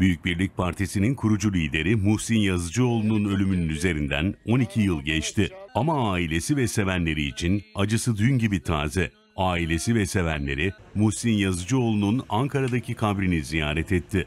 Büyük Birlik Partisi'nin kurucu lideri Muhsin Yazıcıoğlu'nun ölümünün üzerinden 12 yıl geçti. Ama ailesi ve sevenleri için acısı dün gibi taze. Ailesi ve sevenleri Muhsin Yazıcıoğlu'nun Ankara'daki kabrini ziyaret etti.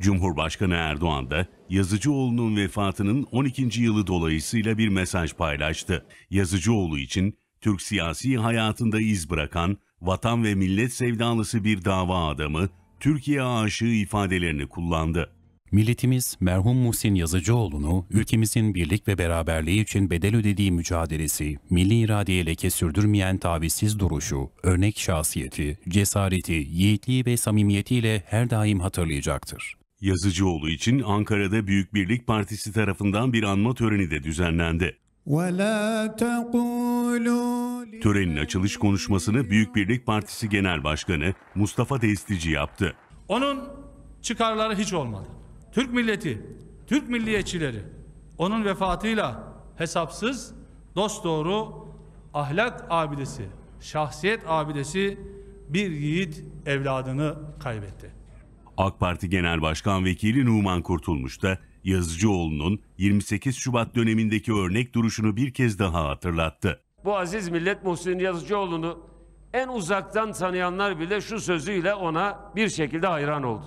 Cumhurbaşkanı Erdoğan da Yazıcıoğlu'nun vefatının 12. yılı dolayısıyla bir mesaj paylaştı. Yazıcıoğlu için Türk siyasi hayatında iz bırakan vatan ve millet sevdalısı bir dava adamı, Türkiye aşığı ifadelerini kullandı. Milletimiz merhum Muhsin Yazıcıoğlu'nu ülkemizin birlik ve beraberliği için bedel ödediği mücadelesi, milli iradeye leke sürdürmeyen tavizsiz duruşu, örnek şahsiyeti, cesareti, yiğitliği ve samimiyetiyle her daim hatırlayacaktır. Yazıcıoğlu için Ankara'da Büyük Birlik Partisi tarafından bir anma töreni de düzenlendi. وَلَا تَقُولُوا Törenin açılış konuşmasını Büyük Birlik Partisi Genel Başkanı Mustafa Destici yaptı. Onun çıkarları hiç olmadı. Türk milleti, Türk milliyetçileri onun vefatıyla hesapsız, dost doğru, ahlak abidesi, şahsiyet abidesi bir yiğit evladını kaybetti. AK Parti Genel Başkan Vekili Numan Kurtulmuş da Yazıcıoğlu'nun 28 Şubat dönemindeki örnek duruşunu bir kez daha hatırlattı bu aziz millet Muhsin Yazıcıoğlu'nu en uzaktan tanıyanlar bile şu sözüyle ona bir şekilde hayran oldu.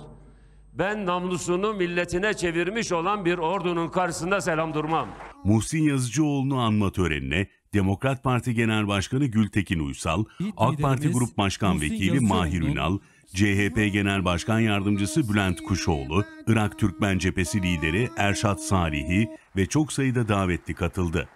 Ben namlusunu milletine çevirmiş olan bir ordunun karşısında selam durmam. Muhsin Yazıcıoğlu'nu anma törenine Demokrat Parti Genel Başkanı Gültekin Uysal, AK Parti Grup Başkan Vekili Mahir Ünal, CHP Genel Başkan Yardımcısı Bülent Kuşoğlu, Irak Türkmen Cephesi lideri Erşat Salihi ve çok sayıda davetli katıldı.